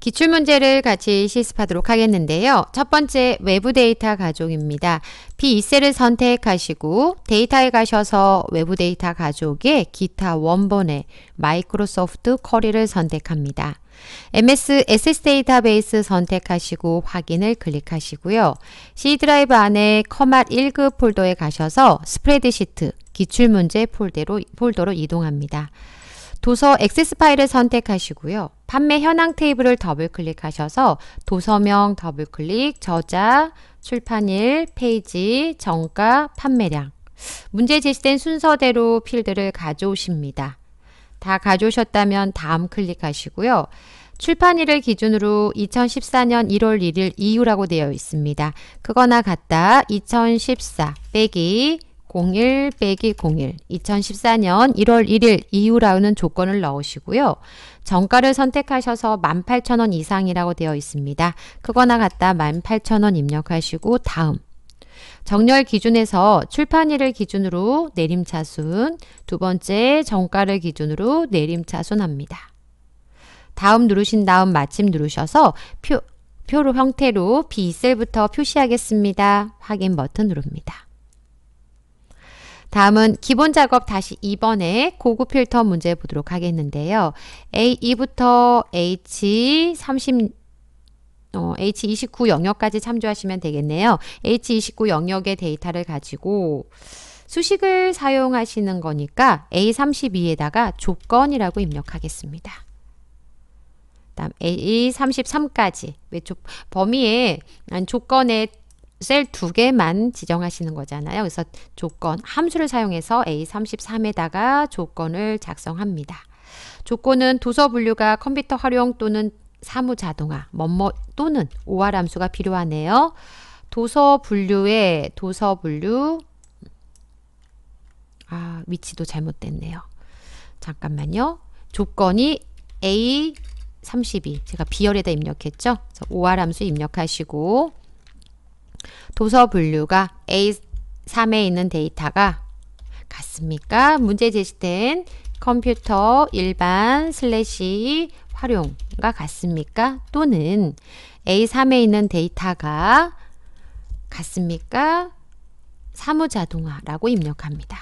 기출문제를 같이 실습하도록 하겠는데요. 첫 번째 외부 데이터 가족입니다. B2셀을 선택하시고 데이터에 가셔서 외부 데이터 가족의 기타 원본에 마이크로소프트 커리를 선택합니다. MS SS 데이터베이스 선택하시고 확인을 클릭하시고요. C 드라이브 안에 커맛 1급 폴더에 가셔서 스프레드시트 기출문제 폴더로, 폴더로 이동합니다. 도서 액세스 파일을 선택하시고요. 판매 현황 테이블을 더블클릭하셔서 도서명 더블클릭, 저자, 출판일, 페이지, 정가, 판매량 문제 제시된 순서대로 필드를 가져오십니다. 다 가져오셨다면 다음 클릭하시고요. 출판일을 기준으로 2014년 1월 1일 이후라고 되어 있습니다. 그거나 같다 2014 빼기 01 빼기 01 2014년 1월 1일 이후라는 조건을 넣으시고요. 정가를 선택하셔서 18,000원 이상이라고 되어 있습니다. 크거나 같다 18,000원 입력하시고 다음 정렬 기준에서 출판일을 기준으로 내림차순, 두 번째 정가를 기준으로 내림차순합니다. 다음 누르신 다음 마침 누르셔서 표, 표로 형태로 B 셀부터 표시하겠습니다. 확인 버튼 누릅니다. 다음은 기본 작업 다시 2번에 고급 필터 문제 보도록 하겠는데요. A2부터 H30 어, H29 영역까지 참조하시면 되겠네요. H29 영역의 데이터를 가지고 수식을 사용하시는 거니까 A32에다가 조건이라고 입력하겠습니다. 다음 A33까지 범위에 조건에 셀두 개만 지정하시는 거잖아요. 그래서 조건, 함수를 사용해서 A33에다가 조건을 작성합니다. 조건은 도서 분류가 컴퓨터 활용 또는 사무 자동화, 뭐 뭐 또는 오활 함수가 필요하네요. 도서 분류에 도서 분류 아, 위치도 잘못됐네요. 잠깐만요. 조건이 A32 제가 비열에다 입력했죠. 그래서 오활 함수 입력하시고 도서 분류가 A3에 있는 데이터가 같습니까? 문제 제시된 컴퓨터 일반 슬래시 활용과 같습니까? 또는 A3에 있는 데이터가 같습니까? 사무자동화라고 입력합니다.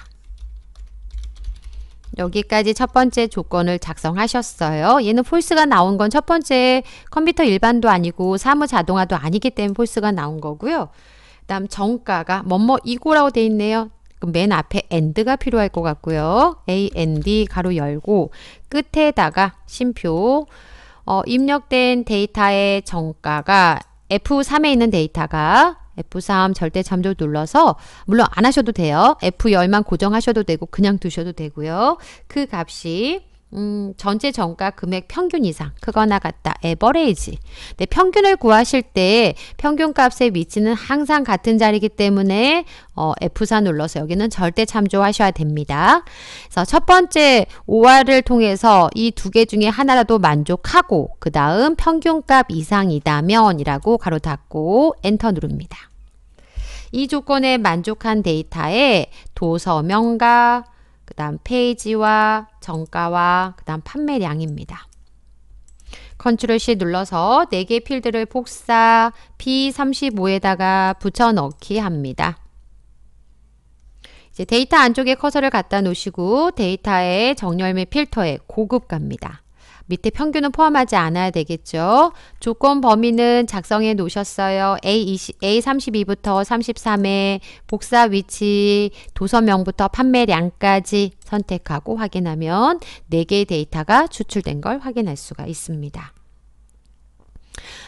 여기까지 첫 번째 조건을 작성하셨어요. 얘는 폴스가 나온 건 첫 번째 컴퓨터 일반도 아니고 사무 자동화도 아니기 때문에 폴스가 나온 거고요. 그 다음 정가가 뭐뭐 이고라고 돼 있네요. 그럼 맨 앞에 and가 필요할 것 같고요. a, n, d 가로 열고 끝에다가 심표 어, 입력된 데이터의 정가가 F3에 있는 데이터가 F3 절대 참조 눌러서 물론 안 하셔도 돼요. F10만 고정하셔도 되고 그냥 두셔도 되고요. 그 값이 음, 전체 정가 금액 평균 이상 크거나 같다. 에버레이지. 네, 평균을 구하실 때 평균값의 위치는 항상 같은 자리이기 때문에 어, F4 눌러서 여기는 절대 참조하셔야 됩니다. 그래서 첫 번째 5화를 통해서 이 두 개 중에 하나라도 만족하고 그 다음 평균값 이상이다면 이라고 가로 닫고 엔터 누릅니다. 이 조건에 만족한 데이터에 도서명과 그 다음 페이지와 정가와 그 다음 판매량입니다. 컨트롤 C 눌러서 4개 필드를 복사 P35에다가 붙여넣기 합니다. 이제 데이터 안쪽에 커서를 갖다 놓으시고 데이터의 정렬 및 필터에 고급 갑니다. 밑에 평균은 포함하지 않아야 되겠죠. 조건 범위는 작성해 놓으셨어요. A20, A32부터 33에 복사 위치, 도서명부터 판매량까지 선택하고 확인하면 4개의 데이터가 추출된 걸 확인할 수가 있습니다.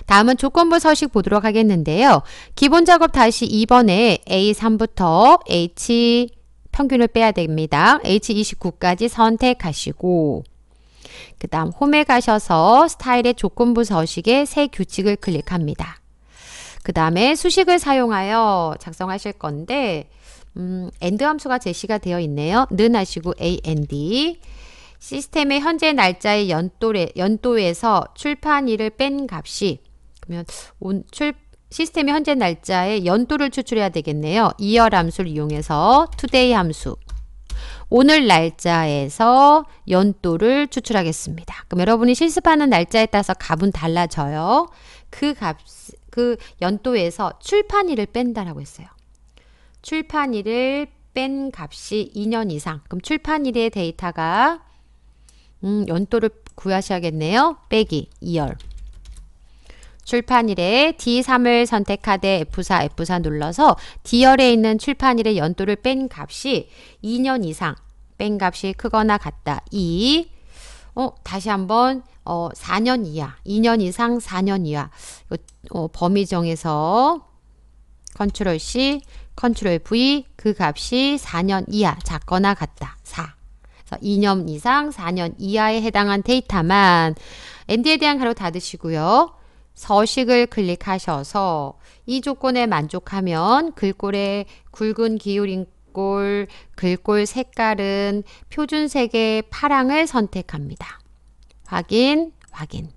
다음은 조건부 서식 보도록 하겠는데요. 기본 작업 다시 2번에 A3부터 H 평균을 빼야 됩니다. H29까지 선택하시고 그 다음 홈에 가셔서 스타일의 조건부 서식의 새 규칙을 클릭합니다. 그 다음에 수식을 사용하여 작성하실 건데 음, AND 함수가 제시가 되어 있네요. 는 하시고 AND 시스템의 현재 날짜의 연도에, 연도에서 출판일을 뺀 값이 그러면 온, 출, 시스템의 현재 날짜의 연도를 추출해야 되겠네요. 이열 함수를 이용해서 today 함수 오늘 날짜에서 연도를 추출하겠습니다. 그럼 여러분이 실습하는 날짜에 따라서 값은 달라져요. 그 값, 그 연도에서 출판일을 뺀다라고 했어요. 출판일을 뺀 값이 2년 이상. 그럼 출판일의 데이터가 음, 연도를 구하셔야겠네요. 빼기 2열. 출판일에 D3을 선택하되 F4, F4 눌러서 D열에 있는 출판일의 연도를 뺀 값이 2년 이상, 뺀 값이 크거나 같다. 2. 어, 다시 한번 어, 4년 이하, 2년 이상 4년 이하. 이거, 어, 범위 정에서 컨트롤 C, 컨트롤 V 그 값이 4년 이하 작거나 같다. 4. 그래서 2년 이상 4년 이하에 해당한 데이터만 엔드에 대한 가로 닫으시고요. 서식을 클릭하셔서 이 조건에 만족하면 글꼴의 굵은 기울인 꼴, 글꼴 색깔은 표준색의 파랑을 선택합니다. 확인, 확인.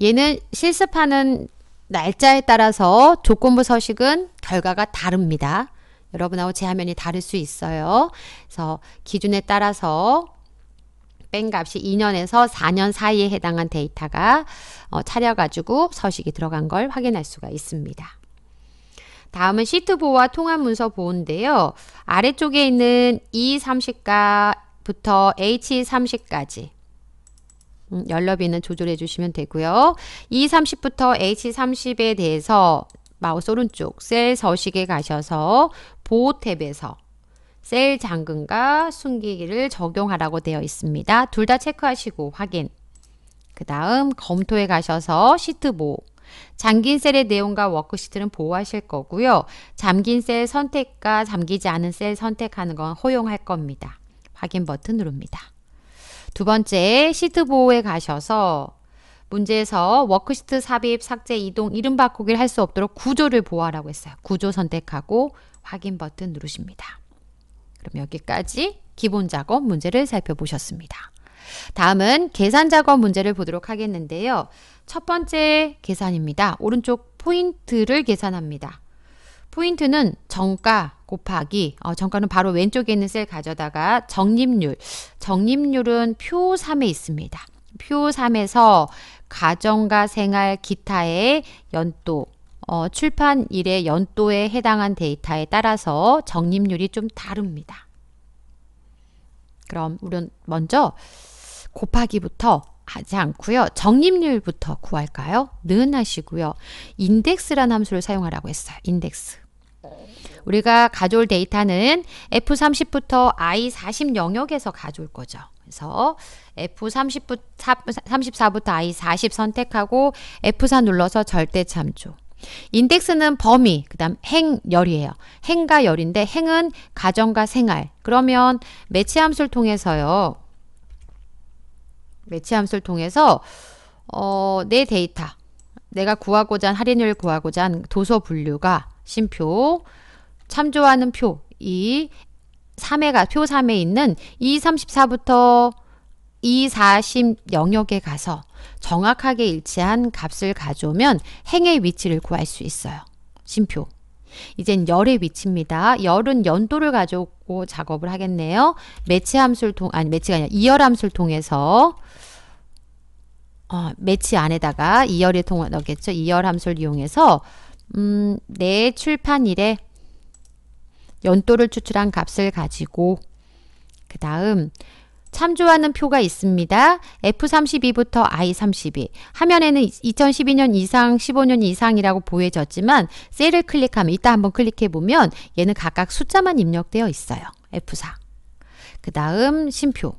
얘는 실습하는 날짜에 따라서 조건부 서식은 결과가 다릅니다. 여러분하고 제 화면이 다를 수 있어요. 그래서 기준에 따라서 빅 값이 2년에서 4년 사이에 해당한 데이터가 어, 차려가지고 서식이 들어간 걸 확인할 수가 있습니다. 다음은 시트 보와 통합 문서 보인데요. 아래쪽에 있는 E30가부터 H30까지 음, 연러비는 조절해 주시면 되고요. E30부터 H30에 대해서 마우스 오른쪽 셀 서식에 가셔서 보호 탭에서 셀 잠금과 숨기기를 적용하라고 되어 있습니다. 둘 다 체크하시고 확인. 그 다음 검토에 가셔서 시트 보호. 잠긴 셀의 내용과 워크시트는 보호하실 거고요. 잠긴 셀 선택과 잠기지 않은 셀 선택하는 건 허용할 겁니다. 확인 버튼 누릅니다. 두 번째, 시트 보호에 가셔서 문제에서 워크시트 삽입, 삭제, 이동, 이름 바꾸기를 할 수 없도록 구조를 보호하라고 했어요. 구조 선택하고 확인 버튼 누르십니다. 그럼 여기까지 기본 작업 문제를 살펴보셨습니다. 다음은 계산 작업 문제를 보도록 하겠는데요. 첫 번째 계산입니다. 오른쪽 포인트를 계산합니다. 포인트는 정가 곱하기 어, 정가는 바로 왼쪽에 있는 셀 가져다가 적립률 적립률은 표 3에 있습니다. 표 3에서 가정과 생활 기타의 연도 어, 출판 일의 연도에 해당한 데이터에 따라서 적립률이 좀 다릅니다. 그럼 우리 먼저 곱하기부터 하지 않고요. 적립률부터 구할까요? 는 하시고요. 인덱스란 함수를 사용하라고 했어요. 인덱스. 우리가 가져올 데이터는 F30부터 I40 영역에서 가져올 거죠. 그래서 F34부터 30, I40 선택하고 F4 눌러서 절대 참조. 인덱스는 범위, 그 다음 행열이에요. 행과 열인데 행은 가정과 생활. 그러면 매치 함수를 통해서요. 매치 함수를 통해서 어, 내 데이터, 내가 구하고자 한 할인율 구하고자 한 도서 분류가 심표, 참조하는 표, 이 3회가 표 3에 있는 2, 34부터 2, 40 영역에 가서 정확하게 일치한 값을 가져오면 행의 위치를 구할 수 있어요. 심표. 이젠 열의 위치입니다. 열은 연도를 가져오고 작업을 하겠네요. 매치 함수를 통, 아니 매치가 아니라 이열 함수를 통해서 어, 매치 안에다가 이열에 통 넣겠죠. 이열 함수를 이용해서 음, 내 출판일에 연도를 추출한 값을 가지고 그 다음 참조하는 표가 있습니다. F32부터 I32. 화면에는 2012년 이상, 15년 이상이라고 보여졌지만 셀을 클릭하면 이따 한번 클릭해 보면 얘는 각각 숫자만 입력되어 있어요. F4. 그 다음 심표.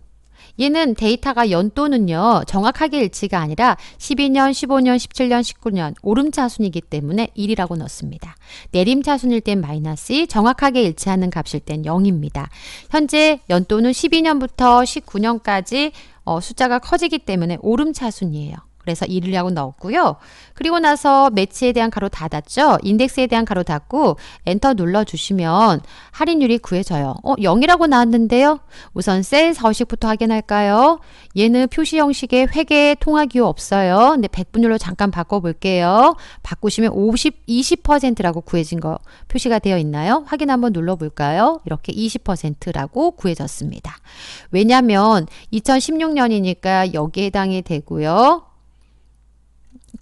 이는 데이터가 연도는요. 정확하게 일치가 아니라 12년, 15년, 17년, 19년 오름차순이기 때문에 1이라고 넣습니다. 내림차순일 땐 마이너스 2, 정확하게 일치하는 값일 땐 0입니다. 현재 연도는 12년부터 19년까지 어, 숫자가 커지기 때문에 오름차순이에요. 그래서 1이라고 넣었고요. 그리고 나서 매치에 대한 가로 닫았죠. 인덱스에 대한 가로 닫고 엔터 눌러주시면 할인율이 구해져요. 어, 0이라고 나왔는데요. 우선 셀 서식부터 확인할까요? 얘는 표시 형식의 회계 통화기호 없어요. 근데 백분율로 잠깐 바꿔볼게요. 바꾸시면 50, 20%라고 구해진 거 표시가 되어 있나요? 확인 한번 눌러볼까요? 이렇게 20%라고 구해졌습니다. 왜냐면 하 2016년이니까 여기에 해당이 되고요.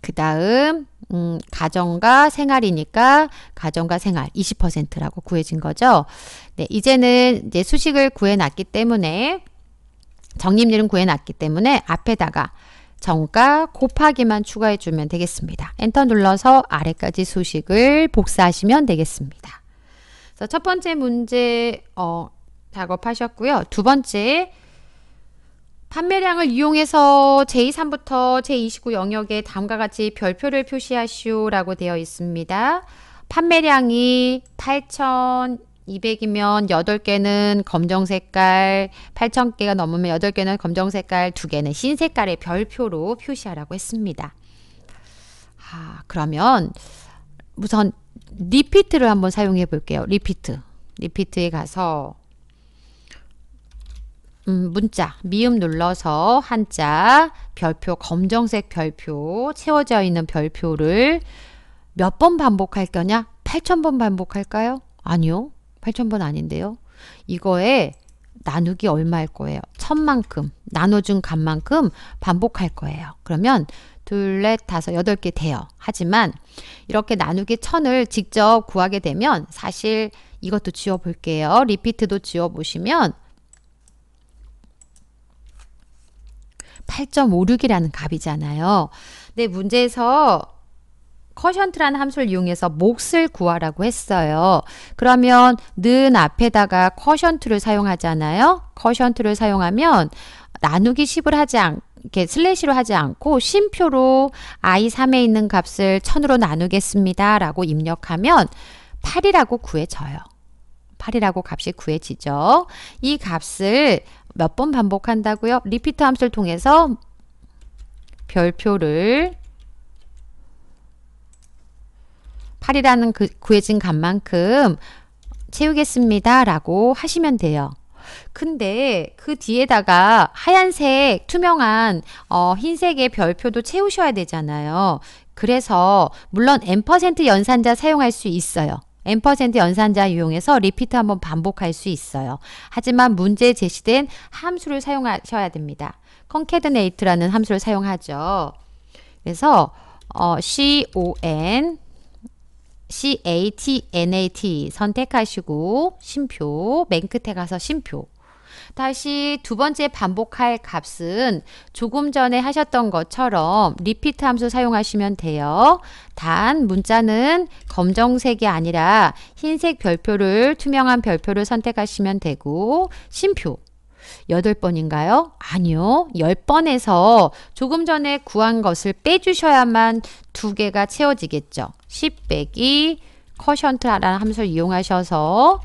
그 다음 음, 가정과 생활이니까 가정과 생활 20%라고 구해진 거죠. 네, 이제는 이제 수식을 구해놨기 때문에 정립률은 구해놨기 때문에 앞에다가 정가 곱하기만 추가해주면 되겠습니다. 엔터 눌러서 아래까지 수식을 복사하시면 되겠습니다. 그래서 첫 번째 문제 어, 작업하셨고요. 두 번째 판매량을 이용해서 제23부터 제29 영역에 다음과 같이 별표를 표시하시오라고 되어 있습니다. 판매량이 8,200이면 8개는 검정 색깔, 8,000개가 넘으면 8개는 검정 색깔, 2개는 흰 색깔의 별표로 표시하라고 했습니다. 아, 그러면 우선 리피트를 한번 사용해 볼게요. 리피트. 리피트에 가서 음, 문자 미음 눌러서 한자 별표 검정색 별표 채워져 있는 별표를 몇 번 반복할 거냐? 8,000번 반복할까요? 아니요. 8,000번 아닌데요. 이거에 나누기 얼마일 거예요? 천만큼 나눠준 값만큼 반복할 거예요. 그러면 둘, 넷, 다섯, 여덟 개 돼요. 하지만 이렇게 나누기 천을 직접 구하게 되면 사실 이것도 지워볼게요. 리피트도 지워보시면 8.56이라는 값이잖아요. 근데 문제에서 커션트라는 함수를 이용해서 몫을 구하라고 했어요. 그러면 는 앞에다가 커션트를 사용하잖아요. 커션트를 사용하면 나누기 10을 하지 않고 이렇게 슬래시로 하지 않고 쉼표로 i3에 있는 값을 1000으로 나누겠습니다. 라고 입력하면 8이라고 구해져요. 8이라고 값이 구해지죠. 이 값을 몇번 반복한다고요? 리피트 함수를 통해서 별표를 8이라는 그 구해진 값만큼 채우겠습니다 라고 하시면 돼요. 근데 그 뒤에다가 하얀색 투명한 어, 흰색의 별표도 채우셔야 되잖아요. 그래서 물론 n% 연산자 사용할 수 있어요. 앰퍼센드 연산자 이용해서 리피트 한번 반복할 수 있어요. 하지만 문제에 제시된 함수를 사용하셔야 됩니다. concatenate라는 함수를 사용하죠. 그래서 어, con catnat 선택하시고 심표 맨 끝에 가서 심표 다시 두 번째 반복할 값은 조금 전에 하셨던 것처럼 리피트 함수 사용하시면 돼요. 단 문자는 검정색이 아니라 흰색 별표를 투명한 별표를 선택하시면 되고 심표 여 번인가요 아니요. 열번에서 조금 전에 구한 것을 빼주셔야만 두 개가 채워지겠죠. 10 빼기 커션트라는 함수를 이용하셔서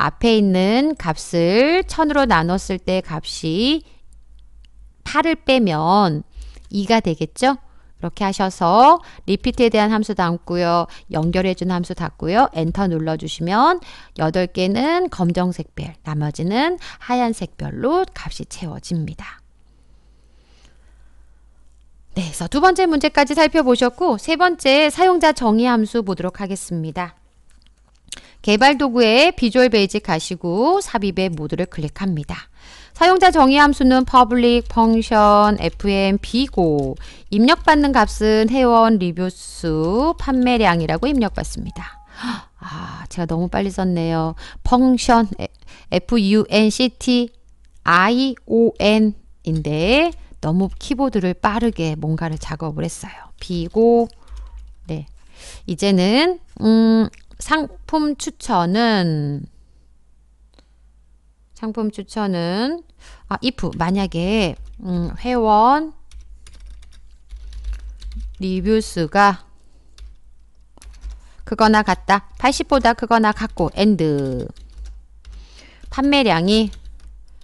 앞에 있는 값을 1 0 0 0으로 나눴을 때 값이 8을 빼면 2가 되겠죠? 이렇게 하셔서 리피트에 대한 함수 담고요. 연결해준 함수 닫고요. 엔터 눌러주시면 8개는 검정색별, 나머지는 하얀색별로 값이 채워집니다. 네, 그래서 두 번째 문제까지 살펴보셨고 세 번째 사용자 정의 함수 보도록 하겠습니다. 개발 도구에 비주얼 베이직 가시고 삽입에 모두를 클릭합니다. 사용자 정의 함수는 public, function, fm, 비고 입력받는 값은 회원 리뷰 수, 판매량이라고 입력받습니다. 아, 제가 너무 빨리 썼네요. function, f-u-n-c-t, i-o-n 인데 너무 키보드를 빠르게 뭔가를 작업을 했어요. 비고 네 이제는 음 상품 추천은 상품 추천은 아, if 만약에 음, 회원 리뷰 수가 그거나 같다 80보다 그거나 같고 and 판매량이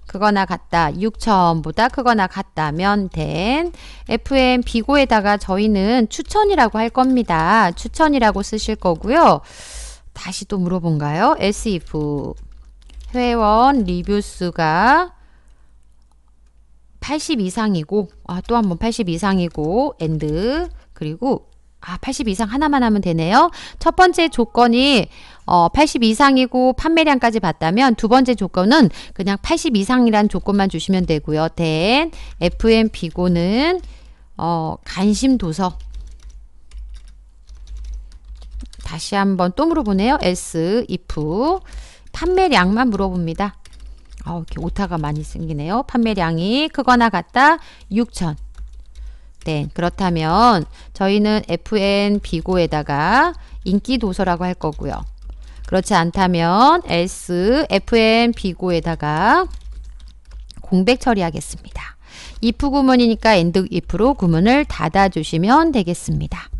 그거나 같다 6천보다 크거나 같다면 된 FM 비고에다가 저희는 추천이라고 할 겁니다. 추천이라고 쓰실 거고요. 다시 또 물어본가요? SF 회원 리뷰 수가 80 이상이고 아, 또한번 80 이상이고 엔드 그리고 아, 80 이상 하나만 하면 되네요. 첫 번째 조건이 어, 80 이상이고 판매량까지 봤다면 두 번째 조건은 그냥 80 이상이란 조건만 주시면 되고요. 된 FMP고는 어, 관심 도서 다시 한번 또 물어보네요. S, if 판매량만 물어봅니다. 아, 이렇게 오타가 많이 생기네요. 판매량이 크거나 같다 6천. 네, 그렇다면 저희는 FN 비고에다가 인기 도서라고 할 거고요. 그렇지 않다면 S, FN 비고에다가 공백 처리하겠습니다. if 구문이니까 and if로 구문을 닫아주시면 되겠습니다.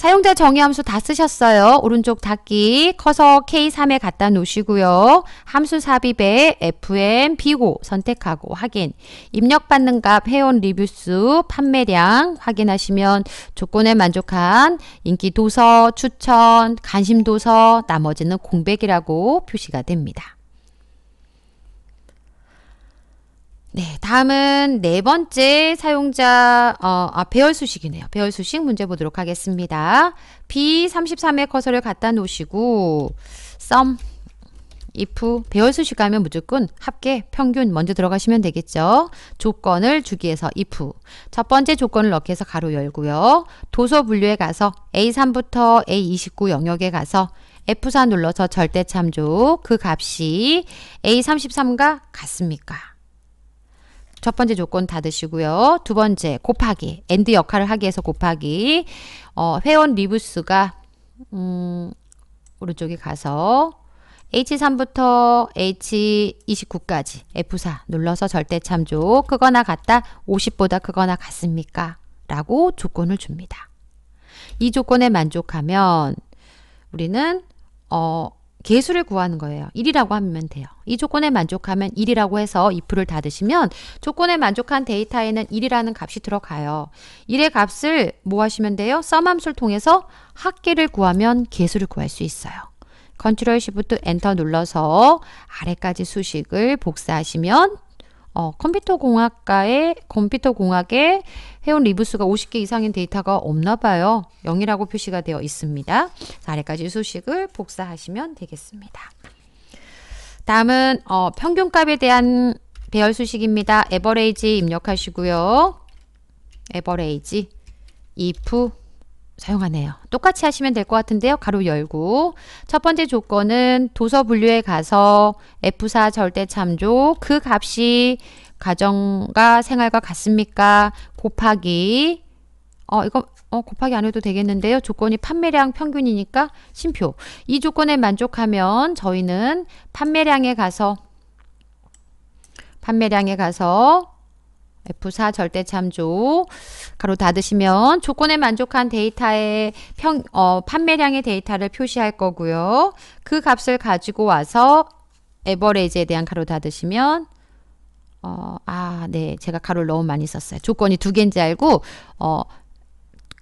사용자 정의 함수 다 쓰셨어요. 오른쪽 닫기 커서 K3에 갖다 놓으시고요. 함수 삽입에 FM 비고 선택하고 확인 입력받는 값 회원 리뷰수 판매량 확인하시면 조건에 만족한 인기 도서 추천 관심 도서 나머지는 공백이라고 표시가 됩니다. 네, 다음은 네 번째 사용자 어, 아, 배열 수식이네요. 배열 수식 문제 보도록 하겠습니다. b 3 3의 커서를 갖다 놓으시고 sum, if 배열 수식 하면 무조건 합계, 평균 먼저 들어가시면 되겠죠. 조건을 주기 위해서 if 첫 번째 조건을 넣기 위해서 가로 열고요. 도서 분류에 가서 A3부터 A29 영역에 가서 F4 눌러서 절대 참조 그 값이 A33과 같습니까? 첫 번째 조건 닫으시고요. 두 번째 곱하기 엔드 역할을 하기 위해서 곱하기 어, 회원 리뷰스가 음, 오른쪽에 가서 H3부터 H29까지 F4 눌러서 절대 참조 크거나 같다 50보다 크거나 같습니까? 라고 조건을 줍니다. 이 조건에 만족하면 우리는 어, 개수를 구하는 거예요. 1이라고 하면 돼요. 이 조건에 만족하면 1이라고 해서 if를 닫으시면 조건에 만족한 데이터에는 1이라는 값이 들어가요. 1의 값을 뭐 하시면 돼요? sum 함수를 통해서 합계를 구하면 개수를 구할 수 있어요. 컨트롤 시프트 엔터 눌러서 아래까지 수식을 복사하시면 어, 컴퓨터 공학과의 컴퓨터 공학의 회원 리뷰수가 50개 이상인 데이터가 없나 봐요. 0이라고 표시가 되어 있습니다. 아래까지 소식을 복사하시면 되겠습니다. 다음은 어, 평균값에 대한 배열 수식입니다. 에버레이지 입력하시고요. 에버레이지 if 사용하네요. 똑같이 하시면 될 것 같은데요. 가로 열고 첫 번째 조건은 도서 분류에 가서 F4 절대 참조 그 값이 가정과 생활과 같습니까? 곱하기 어 이거 어, 곱하기 안 해도 되겠는데요. 조건이 판매량 평균이니까 심표. 이 조건에 만족하면 저희는 판매량에 가서 판매량에 가서 F4 절대 참조 가로 닫으시면 조건에 만족한 데이터의 평, 어, 판매량의 데이터를 표시할 거고요. 그 값을 가지고 와서 에버레이지에 대한 가로 닫으시면 어, 아, 네. 제가 가로를 너무 많이 썼어요. 조건이 두 개인지 알고, 어,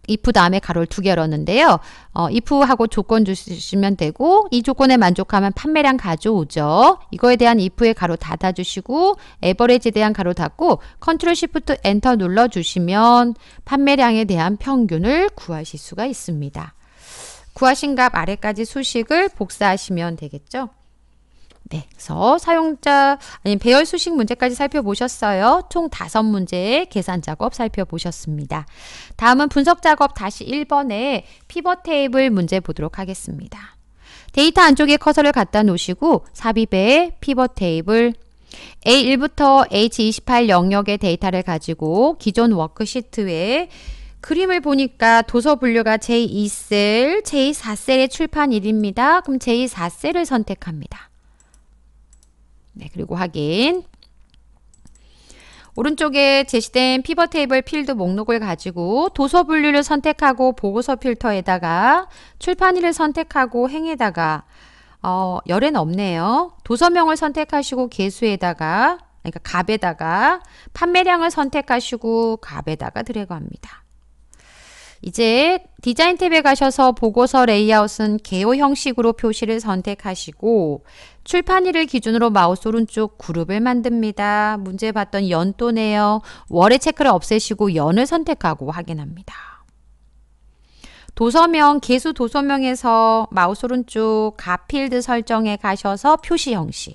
if 다음에 가로를 두 개 열었는데요. 어, if하고 조건 주시면 되고 이 조건에 만족하면 판매량 가져오죠. 이거에 대한 i f 에 가로 닫아주시고 에버레지에 대한 가로 닫고 컨트롤 시프트 엔터 눌러주시면 판매량에 대한 평균을 구하실 수가 있습니다. 구하신 값 아래까지 수식을 복사하시면 되겠죠. 네, 그래서 사용자 아니 배열 수식 문제까지 살펴보셨어요. 총 다섯 문제 의 계산 작업 살펴보셨습니다. 다음은 분석 작업 다시 1번에 피벗 테이블 문제 보도록 하겠습니다. 데이터 안쪽에 커서를 갖다 놓으시고 삽입에 피벗 테이블 A1부터 H28 영역의 데이터를 가지고 기존 워크시트에 그림을 보니까 도서 분류가 제2셀, 제2사셀의 출판일입니다. 그럼 제2사셀을 선택합니다. 네, 그리고 확인. 오른쪽에 제시된 피벗 테이블 필드 목록을 가지고 도서 분류를 선택하고 보고서 필터에다가 출판일을 선택하고 행에다가 어, 열엔 없네요. 도서명을 선택하시고 개수에다가 그러니까 갑에다가 판매량을 선택하시고 갑에다가 드래그합니다. 이제 디자인 탭에 가셔서 보고서 레이아웃은 개요 형식으로 표시를 선택하시고 출판일을 기준으로 마우스 오른쪽 그룹을 만듭니다. 문제 봤던 연도네요. 월의 체크를 없애시고 연을 선택하고 확인합니다. 도서명, 개수 도서명에서 마우스 오른쪽 가필드 설정에 가셔서 표시 형식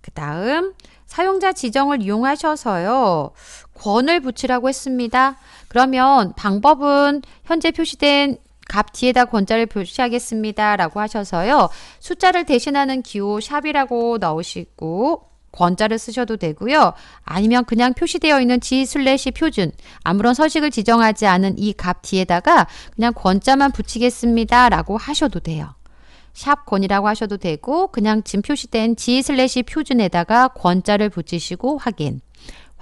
그 다음 사용자 지정을 이용하셔서요. 권을 붙이라고 했습니다. 그러면 방법은 현재 표시된 값 뒤에다 권자를 표시하겠습니다. 라고 하셔서요. 숫자를 대신하는 기호 샵이라고 넣으시고 권자를 쓰셔도 되고요. 아니면 그냥 표시되어 있는 G 슬래시 표준 아무런 서식을 지정하지 않은 이 값 뒤에다가 그냥 권자만 붙이겠습니다. 라고 하셔도 돼요. 샵 권이라고 하셔도 되고 그냥 지금 표시된 G 슬래시 표준에다가 권자를 붙이시고 확인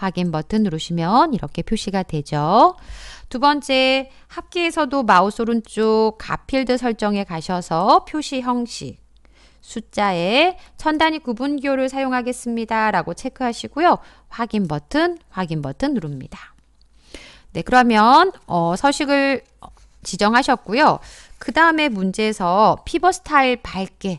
확인 버튼 누르시면 이렇게 표시가 되죠. 두 번째, 합기에서도 마우스 오른쪽 가필드 설정에 가셔서 표시 형식, 숫자에 천 단위 구분기호를 사용하겠습니다. 라고 체크하시고요. 확인 버튼, 확인 버튼 누릅니다. 네, 그러면 어, 서식을 지정하셨고요. 그 다음에 문제에서 피벗 스타일 밝게,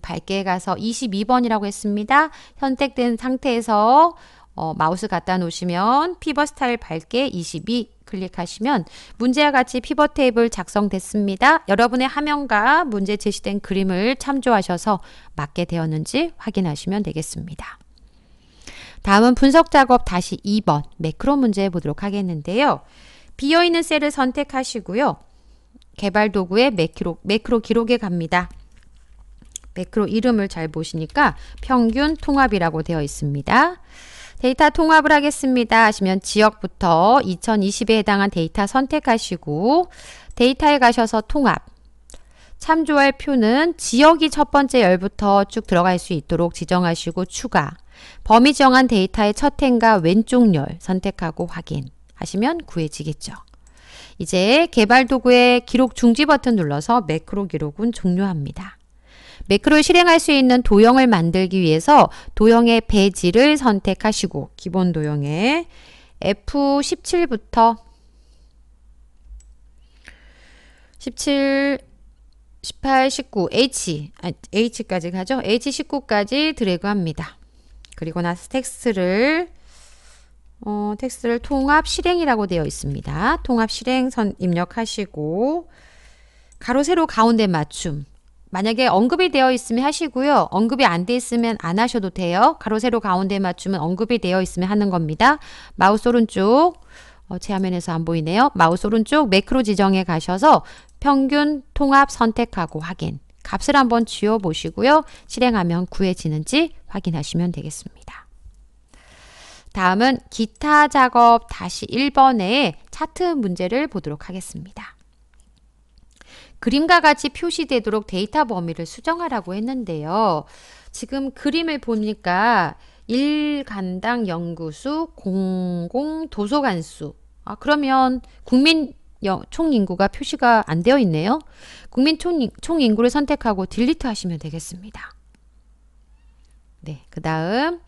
밝게 가서 22번이라고 했습니다. 선택된 상태에서 어, 마우스 갖다 놓으시면 피벗 스타일 밝게 22 클릭하시면 문제와 같이 피벗 테이블 작성됐습니다. 여러분의 화면과 문제 제시된 그림을 참조하셔서 맞게 되었는지 확인하시면 되겠습니다. 다음은 분석 작업 다시 2번 매크로 문제 보도록 하겠는데요. 비어있는 셀을 선택하시고요. 개발 도구의 매크로, 매크로 기록에 갑니다. 매크로 이름을 잘 보시니까 평균 통합이라고 되어 있습니다. 데이터 통합을 하겠습니다 하시면 지역부터 2020에 해당한 데이터 선택하시고 데이터에 가셔서 통합 참조할 표는 지역이 첫 번째 열부터 쭉 들어갈 수 있도록 지정하시고 추가 범위 정한 데이터의 첫 행과 왼쪽 열 선택하고 확인하시면 구해지겠죠. 이제 개발 도구의 기록 중지 버튼 눌러서 매크로 기록은 종료합니다. 매크로를 실행할 수 있는 도형을 만들기 위해서 도형의 배지를 선택하시고 기본 도형에 F17부터 17, 18, 19, H, 아, H까지 가죠? H19까지 드래그합니다. 그리고 나서 텍스트를 어, 텍스트를 통합 실행이라고 되어 있습니다. 통합 실행선 입력하시고 가로 세로 가운데 맞춤 만약에 언급이 되어 있으면 하시고요. 언급이 안 돼 있으면 안 하셔도 돼요. 가로 세로 가운데 맞춤은 언급이 되어 있으면 하는 겁니다. 마우스 오른쪽 어, 제 화면에서 안 보이네요. 마우스 오른쪽 매크로 지정에 가셔서 평균 통합 선택하고 확인 값을 한번 지워 보시고요. 실행하면 구해지는지 확인하시면 되겠습니다. 다음은 기타 작업 다시 1번의 차트 문제를 보도록 하겠습니다. 그림과 같이 표시되도록 데이터 범위를 수정하라고 했는데요. 지금 그림을 보니까 1간당 연구수 00 도서관수 아 그러면 국민 총인구가 표시가 안 되어 있네요. 국민 총인구를 선택하고 딜리트 하시면 되겠습니다. 네, 그 다음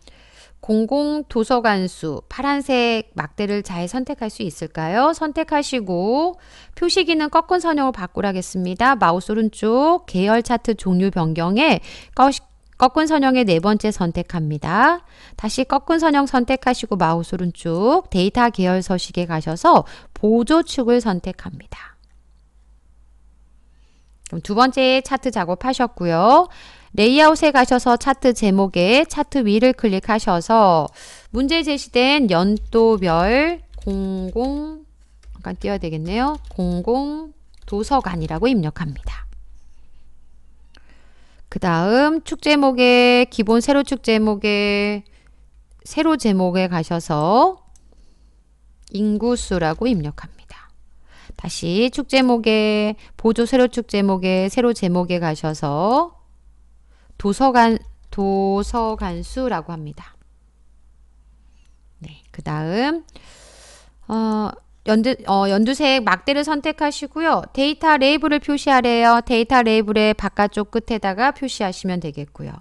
공공도서관수 파란색 막대를 잘 선택할 수 있을까요? 선택하시고 표시기는 꺾은 선형으로 바꾸라겠습니다. 마우스 오른쪽 계열 차트 종류 변경에 꺾은 선형의 네 번째 선택합니다. 다시 꺾은 선형 선택하시고 마우스 오른쪽 데이터 계열 서식에 가셔서 보조축을 선택합니다. 그럼 두 번째 차트 작업하셨고요. 레이아웃에 가셔서 차트 제목에 차트 위를 클릭하셔서 문제 제시된 연도별 공공 잠깐 띄워야 되겠네요. 00 도서관이라고 입력합니다. 그 다음 축 제목에 기본 세로 축 제목에 세로 제목에 가셔서 인구수라고 입력합니다. 다시 축 제목에 보조 세로 축 제목에 세로 제목에 가셔서 도서관 도서관수라고 합니다. 네, 그 다음 어, 연두, 어, 연두색 막대를 선택하시고요. 데이터 레이블을 표시하래요. 데이터 레이블의 바깥쪽 끝에다가 표시하시면 되겠고요.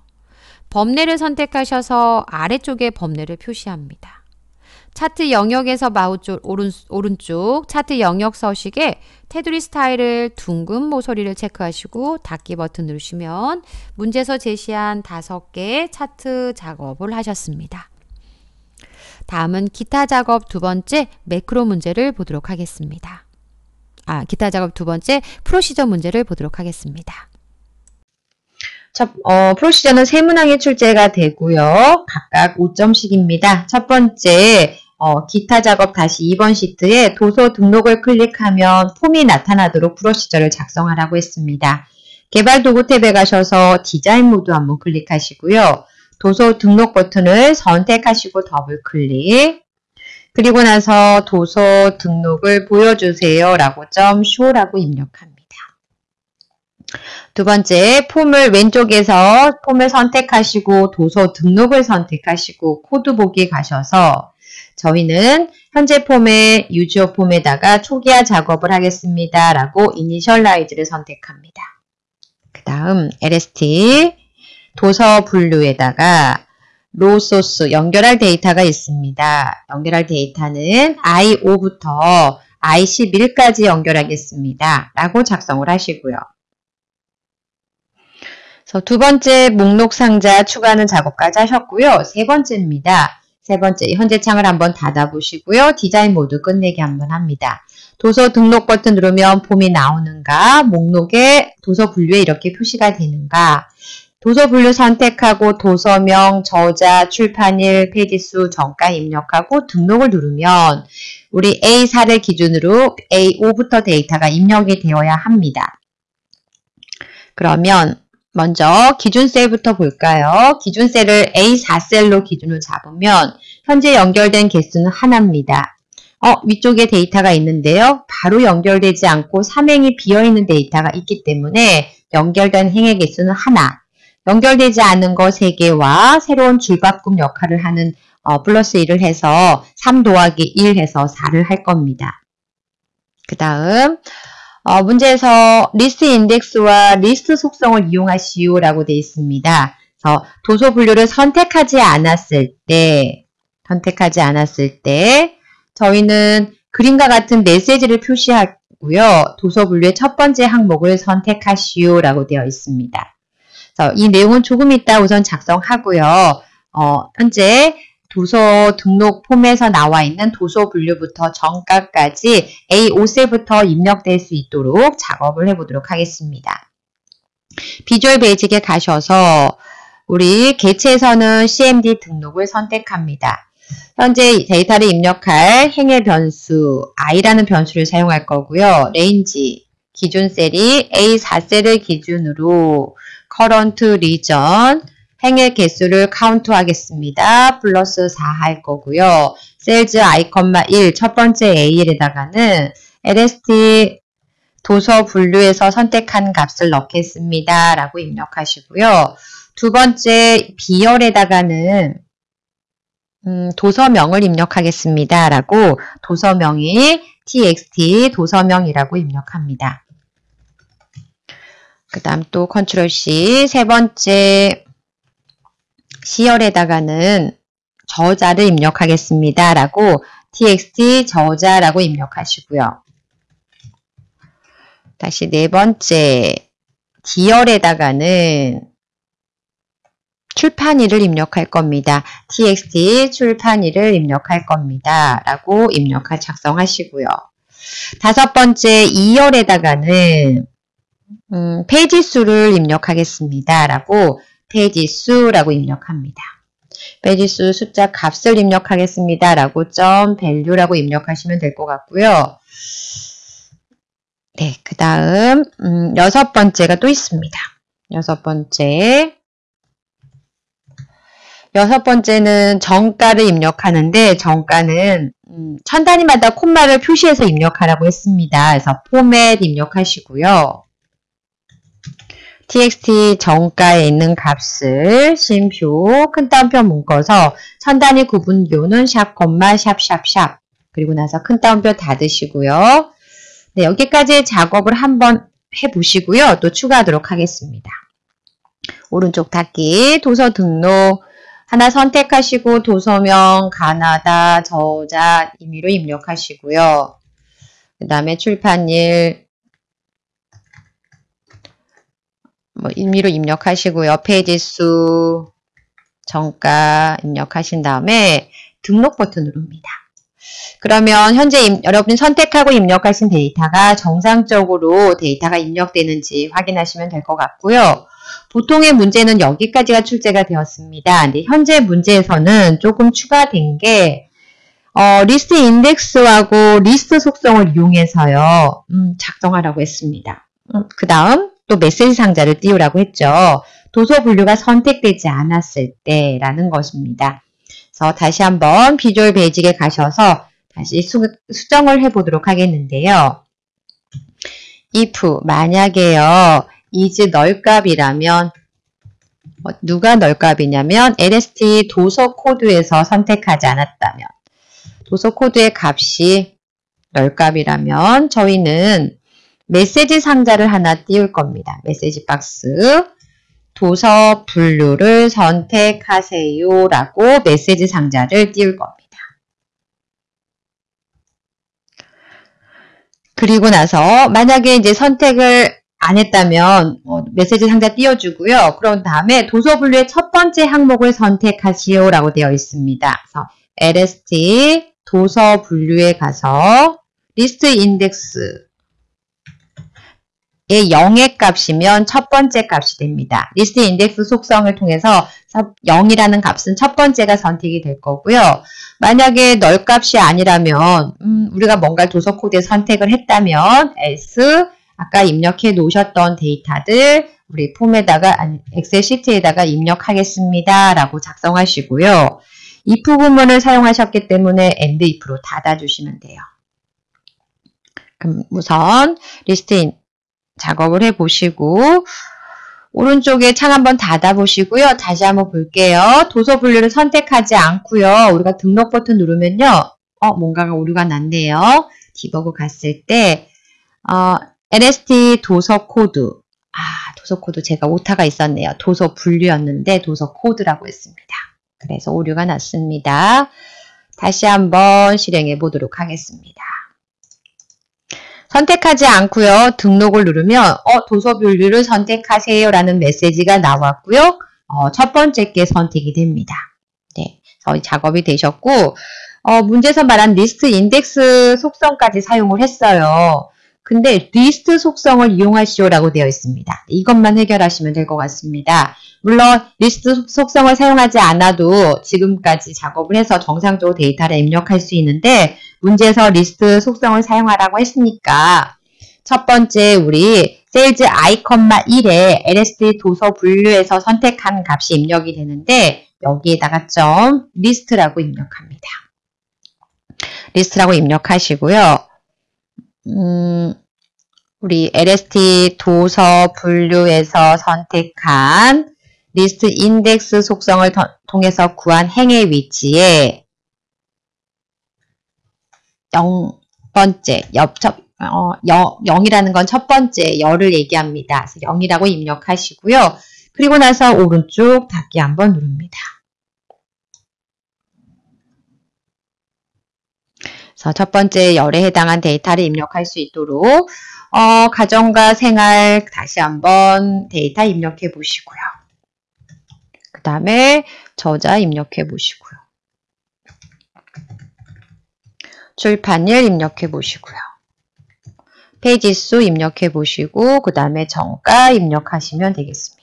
범례를 선택하셔서 아래쪽에 범례를 표시합니다. 차트 영역에서 마우스 오른, 오른쪽 차트 영역 서식에 테두리 스타일을 둥근 모서리를 체크하시고 닫기 버튼 누르시면 문제에서 제시한 다섯 개의 차트 작업을 하셨습니다. 다음은 기타 작업 두 번째 매크로 문제를 보도록 하겠습니다. 아, 기타 작업 두 번째 프로시저 문제를 보도록 하겠습니다. 첫, 어, 프로시저는 세 문항의 출제가 되고요. 각각 5점씩입니다. 첫 번째, 어, 기타 작업 다시 2번 시트에 도서 등록을 클릭하면 폼이 나타나도록 프로시저를 작성하라고 했습니다. 개발 도구 탭에 가셔서 디자인 모드 한번 클릭하시고요. 도서 등록 버튼을 선택하시고 더블 클릭. 그리고 나서 도서 등록을 보여주세요 라고 점쇼라고 입력합니다. 두 번째, 폼을 왼쪽에서 폼을 선택하시고 도서 등록을 선택하시고 코드 보기 가셔서 저희는 현재 폼의 유저 폼에다가 초기화 작업을 하겠습니다. 라고 이니셜라이즈를 선택합니다. 그 다음 LST 도서 분류에다가 로 소스 연결할 데이터가 있습니다. 연결할 데이터는 i5부터 i11까지 연결하겠습니다. 라고 작성을 하시고요. 두 번째 목록 상자 추가하는 작업까지 하셨고요. 세 번째입니다. 세 번째, 현재 창을 한번 닫아보시고요. 디자인 모드 끝내기 한번 합니다. 도서 등록 버튼 누르면 폼이 나오는가, 목록에 도서 분류에 이렇게 표시가 되는가, 도서 분류 선택하고 도서명, 저자, 출판일, 페이지수, 정가 입력하고 등록을 누르면 우리 A4를 기준으로 A5부터 데이터가 입력이 되어야 합니다. 그러면 먼저 기준셀부터 볼까요? 기준셀을 A4셀로 기준을 잡으면 현재 연결된 개수는 하나입니다. 어, 위쪽에 데이터가 있는데요. 바로 연결되지 않고 삼행이 비어있는 데이터가 있기 때문에 연결된 행의 개수는 하나, 연결되지 않은 거 3개와 새로운 줄바꿈 역할을 하는 어, 플러스 1을 해서 3 더하기 1 해서 4를 할 겁니다. 그 다음 어, 문제에서 리스트 인덱스와 리스트 속성을 이용하시오 라고 되어 있습니다. 그래서 도소 분류를 선택하지 않았을 때 선택하지 않았을 때 저희는 그림과 같은 메시지를 표시하고요. 도서 분류의 첫 번째 항목을 선택하시오 라고 되어 있습니다. 그래서 이 내용은 조금 이따 우선 작성하고요. 어, 현재 도서 등록 폼에서 나와 있는 도서 분류부터 정가까지 A5세부터 입력될 수 있도록 작업을 해보도록 하겠습니다. 비주얼 베이직에 가셔서 우리 개체에서는 CMD 등록을 선택합니다. 현재 데이터를 입력할 행의 변수 i라는 변수를 사용할 거고요. 레인지 기준 셀이 A4셀을 기준으로 current region 행의 개수를 카운트하겠습니다. 플러스 4 할 거고요. 셀즈 아이컨 1, 첫 번째 A1에다가는 LST 도서 분류에서 선택한 값을 넣겠습니다. 라고 입력하시고요. 두 번째 B열에다가는 음, 도서명을 입력하겠습니다. 라고 도서명이 txt 도서명이라고 입력합니다. 그 다음 또 컨트롤 C 세 번째 시열에다가는 저자를 입력하겠습니다. 라고 txt 저자라고 입력하시고요. 다시 네 번째 디열에다가는 출판일을 입력할 겁니다. txt 출판일을 입력할 겁니다. 라고 입력할 작성하시고요. 다섯 번째 2열에다가는 음, 페이지 수를 입력하겠습니다. 라고 페지수라고 입력합니다. 페지수 숫자 값을 입력하겠습니다. 라고 점 value라고 입력하시면 될 것 같고요. 네, 그 다음 음, 여섯 번째가 또 있습니다. 여섯 번째 여섯 번째는 정가를 입력하는데 정가는 음, 천 단위마다 콤마를 표시해서 입력하라고 했습니다. 그래서 포맷 입력하시고요. txt 정가에 있는 값을 심표 큰따옴표 묶어서 선단위 구분교는 샵, 콤마, 샵, 샵, 샵 그리고 나서 큰따옴표 닫으시고요. 네, 여기까지 작업을 한번 해보시고요. 또 추가하도록 하겠습니다. 오른쪽 닫기, 도서 등록, 하나 선택하시고 도서명, 가나다, 저자, 임의로 입력하시고요. 그 다음에 출판일, 뭐 임의로 입력하시고요. 페이지 수, 정가 입력하신 다음에 등록 버튼 누릅니다. 그러면 현재 임, 여러분이 선택하고 입력하신 데이터가 정상적으로 데이터가 입력되는지 확인하시면 될 것 같고요. 보통의 문제는 여기까지가 출제가 되었습니다. 근데 현재 문제에서는 조금 추가된 게 어, 리스트 인덱스하고 리스트 속성을 이용해서요. 음, 작성하라고 했습니다. 음, 그 다음 또 메시지 상자를 띄우라고 했죠. 도서 분류가 선택되지 않았을 때라는 것입니다. 그래서 다시 한번 비주얼 베이직에 가셔서 다시 수, 정을 해보도록 하겠는데요. if 만약에요. is 널값이라면 어, 누가 널값이냐면 lst 도서 코드에서 선택하지 않았다면 도서 코드의 값이 널값이라면 저희는 메시지 상자를 하나 띄울 겁니다. 메시지 박스 도서 분류를 선택하세요 라고 메시지 상자를 띄울 겁니다. 그리고 나서 만약에 이제 선택을 안 했다면 뭐 메시지 상자 띄워주고요. 그런 다음에 도서 분류의 첫 번째 항목을 선택하시오 라고 되어 있습니다. 그래서 LST 도서 분류에 가서 리스트 인덱스 의 0의 값이면 첫 번째 값이 됩니다. 리스트 인덱스 속성을 통해서 0이라는 값은 첫 번째가 선택이 될 거고요. 만약에 널 값이 아니라면 음, 우리가 뭔가 조서 코드에 선택을 했다면 s 아까 입력해 놓으셨던 데이터들 우리 폼에다가 아니, 엑셀 시트에다가 입력하겠습니다. 라고 작성하시고요. if 구문을 사용하셨기 때문에 and if로 닫아주시면 돼요. 그럼 우선 리스트 인 작업을 해보시고 오른쪽에 창 한번 닫아보시고요. 다시 한번 볼게요. 도서 분류를 선택하지 않고요. 우리가 등록 버튼 누르면요. 어, 뭔가가 오류가 났네요. 디버그 갔을 때 어, LST 도서 코드 아, 도서 코드 제가 오타가 있었네요. 도서 분류였는데 도서 코드라고 했습니다. 그래서 오류가 났습니다. 다시 한번 실행해 보도록 하겠습니다. 선택하지 않고요. 등록을 누르면 어, 도서 분류를 선택하세요 라는 메시지가 나왔고요. 어, 첫 번째 게 선택이 됩니다. 네, 저희 어, 작업이 되셨고 어, 문제에서 말한 리스트 인덱스 속성까지 사용을 했어요. 근데 리스트 속성을 이용하시오라고 되어 있습니다. 이것만 해결하시면 될 것 같습니다. 물론 리스트 속성을 사용하지 않아도 지금까지 작업을 해서 정상적으로 데이터를 입력할 수 있는데 문제에서 리스트 속성을 사용하라고 했으니까 첫 번째 우리 셀즈 아이컨마 1에 LSD 도서 분류에서 선택한 값이 입력이 되는데 여기에다가 점 리스트라고 입력합니다. 리스트라고 입력하시고요. 음, 우리 LST 도서 분류에서 선택한 리스트 인덱스 속성을 통해서 구한 행의 위치에 0번째 옆첫 어, 0, 이라는 건 첫 번째 열을 얘기합니다. 0이라고 입력하시고요. 그리고 나서 오른쪽 닫기 한번 누릅니다. 첫 번째 열에 해당한 데이터를 입력할 수 있도록 어, 가정과 생활 다시 한번 데이터 입력해 보시고요. 그 다음에 저자 입력해 보시고요. 출판일 입력해 보시고요. 페이지 수 입력해 보시고 그 다음에 정가 입력하시면 되겠습니다.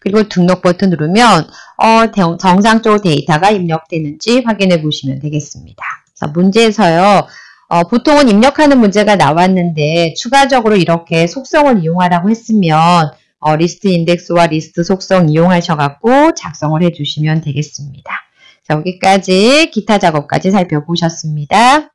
그리고 등록 버튼 누르면 어, 정상적으로 데이터가 입력되는지 확인해 보시면 되겠습니다. 자, 문제에서요. 어, 보통은 입력하는 문제가 나왔는데 추가적으로 이렇게 속성을 이용하라고 했으면 어, 리스트 인덱스와 리스트 속성 이용하셔갖고 작성을 해주시면 되겠습니다. 자, 여기까지 기타 작업까지 살펴보셨습니다.